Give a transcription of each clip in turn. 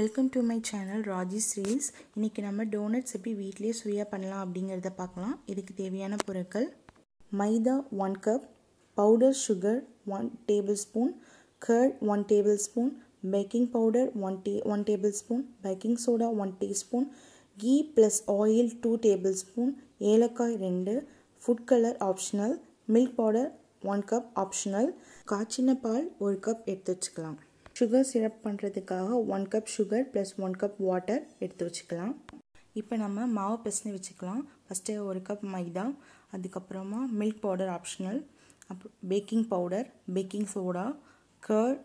welcome to my channel Raji ஸ்ரீல்ஸ் இன்றைக்கி நம்ம டோனட்ஸ் எப்படி வீட்டிலே சுயா பண்ணலாம் அப்படிங்கிறத பார்க்கலாம் இதுக்கு தேவையான பொருட்கள் maida one cup powder sugar one tablespoon curd one tablespoon baking powder one டே one tablespoon baking soda one teaspoon ghee plus oil two tablespoon ஏலக்காய் ரெண்டு food colour optional milk powder one cup optional காய்ச்சின பால் ஒரு கப் எடுத்து வச்சுக்கலாம் sugar syrup பண்ணுறதுக்காக one cup sugar plus one cup water எடுத்து வச்சுக்கலாம் இப்போ நம்ம மாவு பிசைஞ்சு வச்சுக்கலாம் ஃபஸ்ட்டு ஒரு கப் மைதா அதுக்கப்புறமா மில்க் பவுடர் ஆப்ஷனல் அப்புறம் baking powder baking soda curd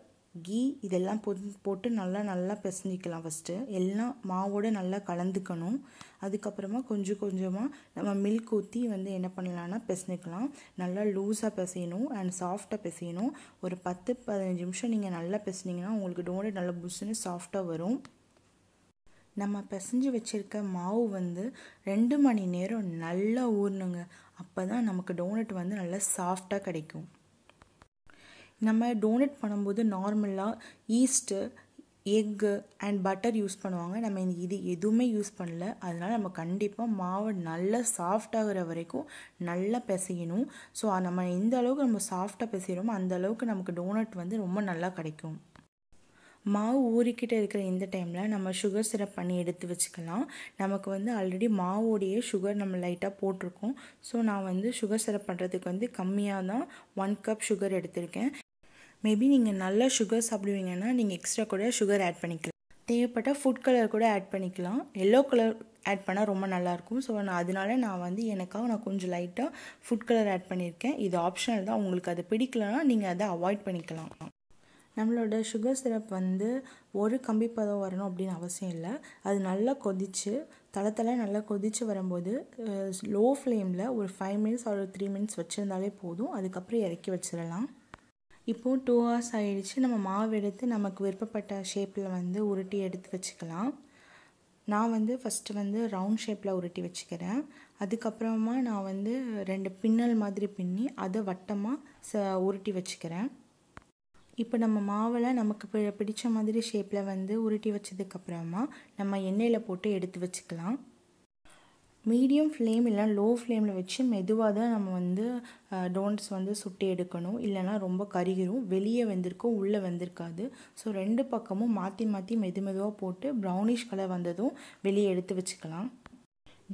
ghee இதெல்லாம் போட்டு நல்லா நல்லா பிசைஞ்சிக்கலாம் ஃபஸ்ட்டு எல்லாம் மாவோடு நல்லா கலந்துக்கணும் அதுக்கப்புறமா கொஞ்சம் கொஞ்சமாக நம்ம மில்க் ஊற்றி வந்து என்ன பண்ணலான்னா பிசைஞ்சிக்கலாம் நல்லா லூஸாக பிசையணும் அண்ட் சாஃப்டாக பிசையணும் ஒரு பத்து பதினஞ்சு நிமிஷம் நீங்கள் நல்லா பிசினிங்கன்னா உங்களுக்கு டோனட் நல்லா புஷ்ஷுன்னு சாஃப்டாக வரும் நம்ம பிசைஞ்சு வச்சுருக்க மாவு வந்து ரெண்டு மணி நேரம் நல்லா ஊறணுங்க அப்போ தான் நமக்கு டோனட் வந்து நல்லா சாஃப்டாக கிடைக்கும் நம்ம டோனேட் பண்ணும்போது நார்மலாக yeast egg and butter use பண்ணுவாங்க நம்ம இந்த இது எதுவுமே யூஸ் பண்ணல அதனால் நம்ம கண்டிப்பாக மாவு நல்லா சாஃப்டாகிற வரைக்கும் நல்லா பிசையணும் ஸோ நம்ம எந்த அளவுக்கு நம்ம சாஃப்டாக பிசைகிறோமோ அந்த அளவுக்கு நமக்கு டோனட் வந்து ரொம்ப நல்லா கிடைக்கும் மாவு ஊறிக்கிட்டே இருக்கிற இந்த டைமில் நம்ம சுகர் சிரப் பண்ணி எடுத்து வச்சுக்கலாம் நமக்கு வந்து ஆல்ரெடி மாவோடைய சுகர் நம்ம லைட்டாக போட்டிருக்கோம் ஸோ நான் வந்து சுகர் சிரப் பண்ணுறதுக்கு வந்து கம்மியாக தான் ஒன் கப் சுகர் எடுத்திருக்கேன் மேபி நீங்கள் நல்லா சுகர் சாப்பிடுவீங்கன்னா நீங்கள் எக்ஸ்ட்ரா கூட சுகர் ஆட் பண்ணிக்கலாம் தேவைப்பட்ட ஃபுட் கலர் கூட ஆட் பண்ணிக்கலாம் எல்லோ கலர் ஆட் பண்ணால் ரொம்ப நல்லாயிருக்கும் ஸோ நான் அதனால நான் வந்து எனக்காக நான் கொஞ்சம் லைட்டாக ஃபுட் கலர் ஆட் பண்ணியிருக்கேன் இது ஆப்ஷனல் தான் உங்களுக்கு அது பிடிக்கலன்னா நீங்கள் அதை அவாய்ட் பண்ணிக்கலாம் நம்மளோட சுகர் சிரப் வந்து ஒரு கம்பி பதம் வரணும் அப்படின்னு அவசியம் இல்லை அது நல்லா கொதித்து தளத்தில் நல்லா கொதித்து வரும்போது லோ ஃப்ளேமில் ஒரு ஃபைவ் மினிட்ஸ் ஒரு த்ரீ மினிட்ஸ் வச்சுருந்தாலே போதும் அதுக்கப்புறம் இறக்கி வச்சிடலாம் இப்போது டூ ஹவர்ஸ் ஆகிடுச்சு நம்ம மாவு எடுத்து நமக்கு விருப்பப்பட்ட ஷேப்பில் வந்து உருட்டி எடுத்து வச்சுக்கலாம் நான் வந்து ஃபஸ்ட்டு வந்து ரவுண்ட் ஷேப்பில் உருட்டி வச்சுக்கிறேன் அதுக்கப்புறமா நான் வந்து ரெண்டு பின்னல் மாதிரி பின்னி அதை வட்டமாக ச உருட்டி வச்சுக்கிறேன் இப்போ நம்ம மாவில் நமக்கு பிடிச்ச மாதிரி ஷேப்பில் வந்து உருட்டி வச்சதுக்கப்புறமா நம்ம எண்ணெயில் போட்டு எடுத்து வச்சுக்கலாம் மீடியம் ஃப்ளேம் இல்லைனா லோ ஃப்ளேமில் வச்சு மெதுவாக தான் நம்ம வந்து டோன்ட்ஸ் வந்து சுட்டி எடுக்கணும் இல்லைனா ரொம்ப கருகிரும் வெளியே வந்திருக்கும் உள்ளே வந்திருக்காது ஸோ ரெண்டு பக்கமும் மாற்றி மாற்றி மெது மெதுவாக போட்டு ப்ரௌனிஷ் கலர் வந்ததும் வெளியே எடுத்து வச்சுக்கலாம்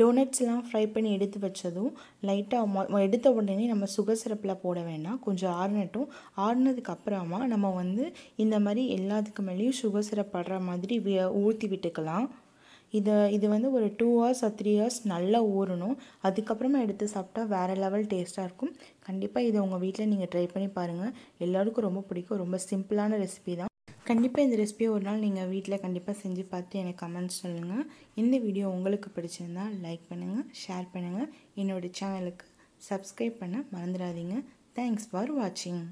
டோனட்ஸ்லாம் ஃப்ரை பண்ணி எடுத்து வச்சதும் லைட்டாக எடுத்த உடனே நம்ம சுகர் சிரப்பில் போட வேண்டாம் கொஞ்சம் ஆறுனட்டும் ஆறுனதுக்கு அப்புறமா நம்ம வந்து இந்த மாதிரி எல்லாத்துக்கு மேலேயும் சுகர் சிரப் படுற மாதிரி ஊற்றி விட்டுக்கலாம் இதை இது வந்து ஒரு two hours or three hours நல்லா ஊறணும் அதுக்கப்புறமா எடுத்து சாப்பிட்டா வேறு லெவல் டேஸ்ட்டாக இருக்கும் கண்டிப்பாக இதை உங்கள் வீட்டில் நீங்கள் ட்ரை பண்ணி பாருங்கள் எல்லாருக்கும் ரொம்ப பிடிக்கும் ரொம்ப சிம்பிளான ரெசிபி தான் கண்டிப்பாக இந்த ரெசிபியை ஒரு நாள் நீங்கள் வீட்டில் கண்டிப்பாக செஞ்சு பார்த்து எனக்கு கமெண்ட்ஸ் சொல்லுங்கள் இந்த வீடியோ உங்களுக்கு பிடிச்சிருந்தா லைக் பண்ணுங்கள் ஷேர் பண்ணுங்கள் என்னோடய சேனலுக்கு சப்ஸ்கிரைப் பண்ண மறந்துடாதீங்க தேங்க்ஸ் ஃபார் வாட்சிங்